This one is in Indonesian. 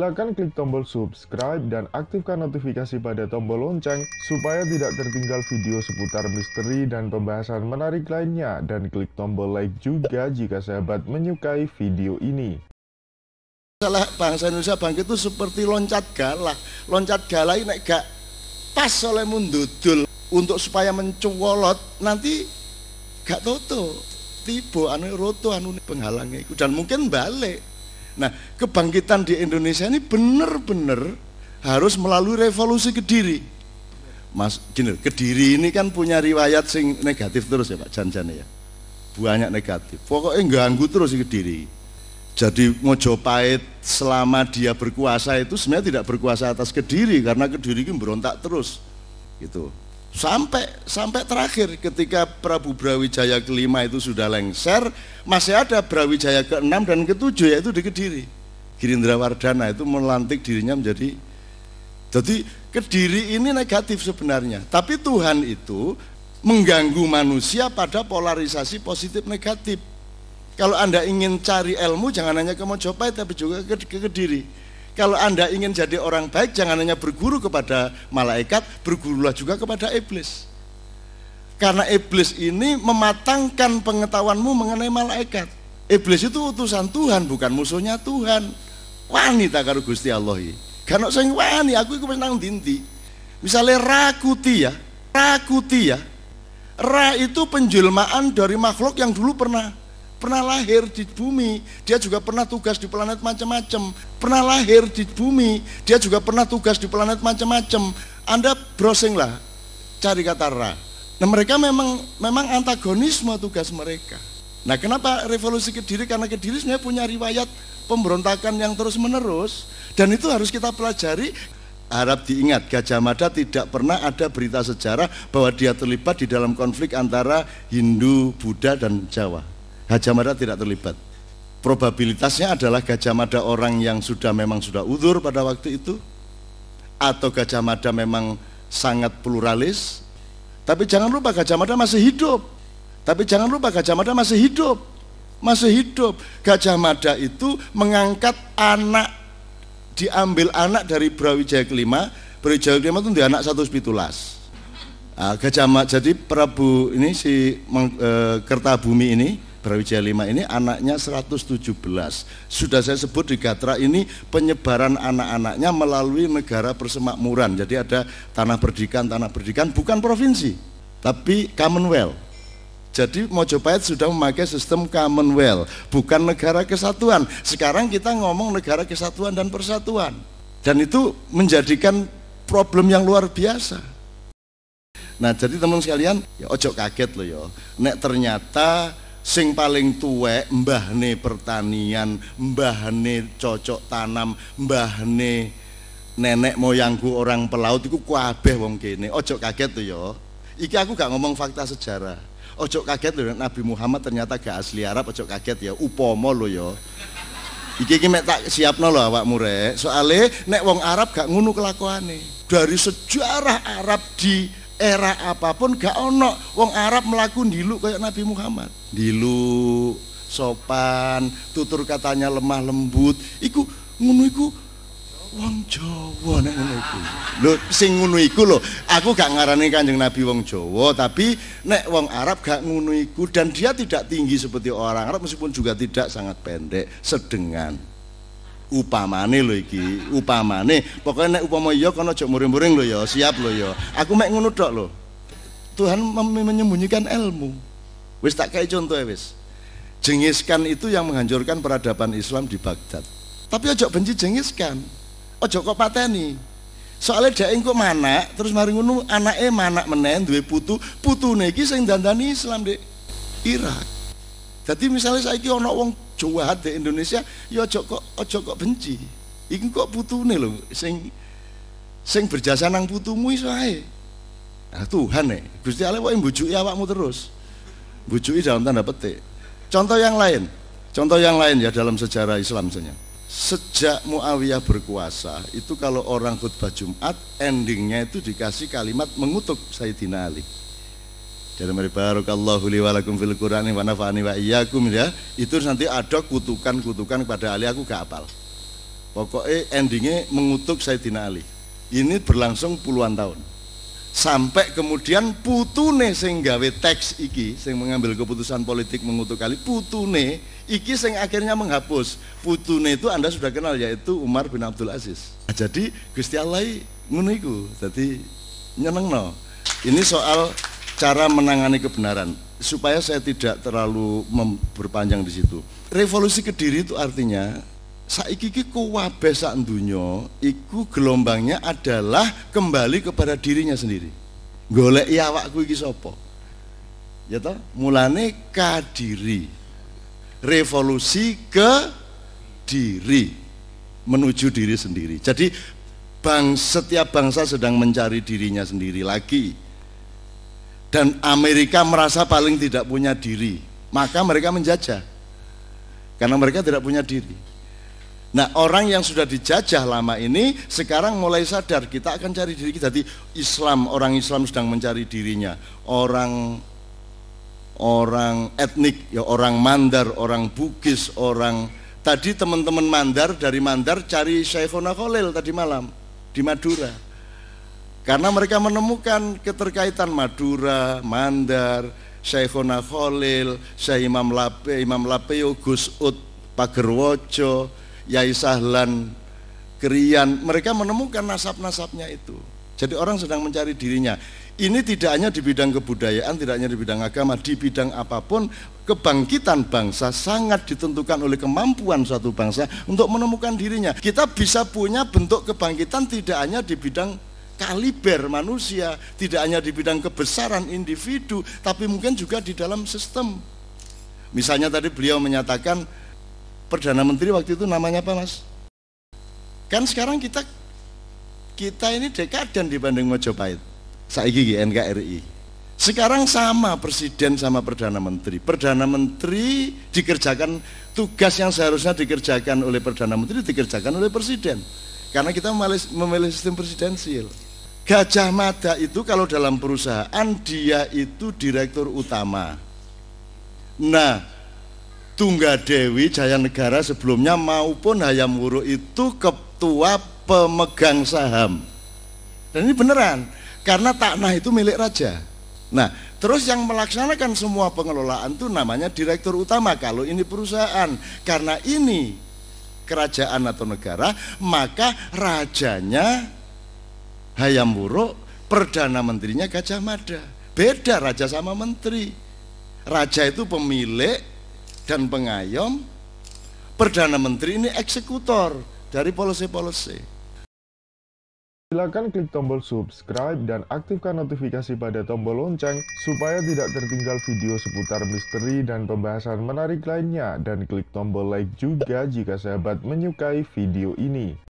Silakan klik tombol subscribe dan aktifkan notifikasi pada tombol lonceng supaya tidak tertinggal video seputar misteri dan pembahasan menarik lainnya dan klik tombol like juga jika sahabat menyukai video ini. Salah bangsa Indonesia bangkit itu seperti loncat galah. Loncat galah ini gak pas oleh mundudul untuk supaya mencuolot nanti gak toto tiba anu roto anu penghalangnya itu dan mungkin balik Nah, kebangkitan di Indonesia ini benar-benar harus melalui revolusi Kediri. Mas, gini, Kediri ini kan punya riwayat sing negatif terus ya Pak Janjan ya. Banyak negatif. Pokoknya ganggu terus Kediri. Jadi Mojopahit selama dia berkuasa itu sebenarnya tidak berkuasa atas Kediri karena Kediri itu berontak terus. Gitu. Sampai sampai terakhir ketika Prabu Brawijaya kelima itu sudah lengser, masih ada Brawijaya keenam dan ketujuh yaitu di Kediri. Girindra Wardana itu melantik dirinya menjadi jadi Kediri ini negatif sebenarnya, tapi Tuhan itu mengganggu manusia pada polarisasi positif negatif. Kalau Anda ingin cari ilmu jangan hanya ke Mojopahit tapi juga ke, ke Kediri. Kalau Anda ingin jadi orang baik, jangan hanya berguru kepada malaikat, bergurulah juga kepada iblis. Karena iblis ini mematangkan pengetahuanmu mengenai malaikat. Iblis itu utusan Tuhan, bukan musuhnya Tuhan. Wanita karo Gusti Allah. Karena saya wani, aku itu menang dinti. Misalnya rakuti ya, rakuti ya. Ra itu penjelmaan dari makhluk yang dulu pernah pernah lahir di bumi, dia juga pernah tugas di planet macam-macam. Pernah lahir di bumi, dia juga pernah tugas di planet macam-macam. Anda browsing lah, cari kata ra. Nah mereka memang memang antagonisme tugas mereka. Nah kenapa revolusi Kediri? Karena Kediri sebenarnya punya riwayat pemberontakan yang terus menerus dan itu harus kita pelajari harap diingat Gajah Mada tidak pernah ada berita sejarah bahwa dia terlibat di dalam konflik antara Hindu, Buddha dan Jawa. Gajah Mada tidak terlibat. Probabilitasnya adalah Gajah Mada orang yang sudah memang sudah udur pada waktu itu, atau Gajah Mada memang sangat pluralis. Tapi jangan lupa Gajah Mada masih hidup. Tapi jangan lupa Gajah Mada masih hidup. Masih hidup. Gajah Mada itu mengangkat anak, diambil anak dari Brawijaya kelima. Brawijaya kelima itu di anak satu spitulas. Ah, Gajah Mada, jadi Prabu ini si e, Kertabumi ini Brawijaya 5 ini anaknya 117. Sudah saya sebut di Gatra ini penyebaran anak-anaknya melalui negara persemakmuran. Jadi ada tanah berdikan, tanah berdikan bukan provinsi, tapi Commonwealth. Jadi Mojopahit sudah memakai sistem Commonwealth, bukan negara kesatuan. Sekarang kita ngomong negara kesatuan dan persatuan. Dan itu menjadikan problem yang luar biasa. Nah, jadi teman sekalian, ya ojo kaget loh ya. Nek ternyata sing paling tuwek mbahne pertanian, mbahne cocok tanam, mbahne nenek moyangku orang pelaut iku kabeh wong kene. Ojo kaget tuh yo. Iki aku gak ngomong fakta sejarah. Ojo kaget loh Nabi Muhammad ternyata gak asli Arab, ojo kaget ya. Upomo lo yo. Iki iki mek tak siapno lho awak murek. Soale nek wong Arab gak ngunu kelakuane. Dari sejarah Arab di era apapun gak ono wong Arab melakukan dilu kayak Nabi Muhammad diluk sopan tutur katanya lemah lembut iku ngono iku wong Jawa nek ngono iku lho sing ngono iku lho aku gak ngarani Kanjeng Nabi wong Jawa tapi nek wong Arab gak ngono iku dan dia tidak tinggi seperti orang Arab meskipun juga tidak sangat pendek sedengan upamane lho iki upamane pokoknya nek upama iya kono aja muring-muring lho ya siap lho ya aku mek ngono tok Tuhan menyembunyikan ilmu wis tak kayak contoh ya wis jengiskan itu yang menghancurkan peradaban Islam di Baghdad tapi ojo benci jengiskan. aja ojo kok pateni soalnya dia kok mana terus mari ngono anaknya mana menen duwe putu putu neki sing dandani Islam di Irak jadi misalnya saya ini orang Jawa di Indonesia ya ojo kok ojo kok benci iki kok putune lho sing sing berjasa nang putumu iso nah, Tuhan nih e, Gusti Allah wae mbujuki awakmu terus bujui dalam tanda petik contoh yang lain contoh yang lain ya dalam sejarah Islam misalnya sejak Muawiyah berkuasa itu kalau orang khutbah Jumat endingnya itu dikasih kalimat mengutuk Sayyidina Ali jadi mari barakallahu li wa lakum fil mana wa nafa'ani wa iyyakum ya itu nanti ada kutukan-kutukan kepada Ali aku gak apal pokoknya endingnya mengutuk Sayyidina Ali ini berlangsung puluhan tahun sampai kemudian putune sing gawe teks iki sing mengambil keputusan politik mengutuk kali putune iki sing akhirnya menghapus putune itu anda sudah kenal yaitu Umar bin Abdul Aziz nah, jadi Gusti Allah ngono iku dadi nyenengno ini soal cara menangani kebenaran supaya saya tidak terlalu berpanjang di situ. Revolusi Kediri itu artinya saiki ki kuwabe sak donya iku gelombangnya adalah kembali kepada dirinya sendiri. Golek ya awakku iki sapa? Ya toh, mulane kadiri. Revolusi ke diri menuju diri sendiri. Jadi bang setiap bangsa sedang mencari dirinya sendiri lagi dan Amerika merasa paling tidak punya diri maka mereka menjajah karena mereka tidak punya diri nah orang yang sudah dijajah lama ini sekarang mulai sadar kita akan cari diri kita jadi Islam orang Islam sedang mencari dirinya orang orang etnik ya orang Mandar orang Bugis orang tadi teman-teman Mandar dari Mandar cari Syaifona Khalil tadi malam di Madura karena mereka menemukan keterkaitan Madura, Mandar, Syekhona Khalil, Syekh Imam Lape, Imam Lapeo, Gus Ut, Pagerwojo, Yai Sahlan, Krian, mereka menemukan nasab-nasabnya itu. Jadi orang sedang mencari dirinya. Ini tidak hanya di bidang kebudayaan, tidak hanya di bidang agama, di bidang apapun kebangkitan bangsa sangat ditentukan oleh kemampuan suatu bangsa untuk menemukan dirinya. Kita bisa punya bentuk kebangkitan tidak hanya di bidang kaliber manusia, tidak hanya di bidang kebesaran individu, tapi mungkin juga di dalam sistem. Misalnya tadi beliau menyatakan Perdana Menteri waktu itu namanya apa mas? Kan sekarang kita kita ini dekadan dibanding Mojopahit. Saiki NKRI. Sekarang sama presiden sama perdana menteri. Perdana menteri dikerjakan tugas yang seharusnya dikerjakan oleh perdana menteri dikerjakan oleh presiden. Karena kita memilih sistem presidensial. Gajah Mada itu kalau dalam perusahaan dia itu direktur utama. Nah, Tunggadewi Jaya Negara sebelumnya maupun Hayam Wuruk itu ketua pemegang saham. Dan ini beneran, karena tanah itu milik raja. Nah, terus yang melaksanakan semua pengelolaan itu namanya direktur utama kalau ini perusahaan. Karena ini kerajaan atau negara, maka rajanya Hayam Wuruk Perdana Menterinya Gajah Mada Beda raja sama menteri Raja itu pemilik dan pengayom Perdana Menteri ini eksekutor dari polisi-polisi Silakan klik tombol subscribe dan aktifkan notifikasi pada tombol lonceng supaya tidak tertinggal video seputar misteri dan pembahasan menarik lainnya dan klik tombol like juga jika sahabat menyukai video ini.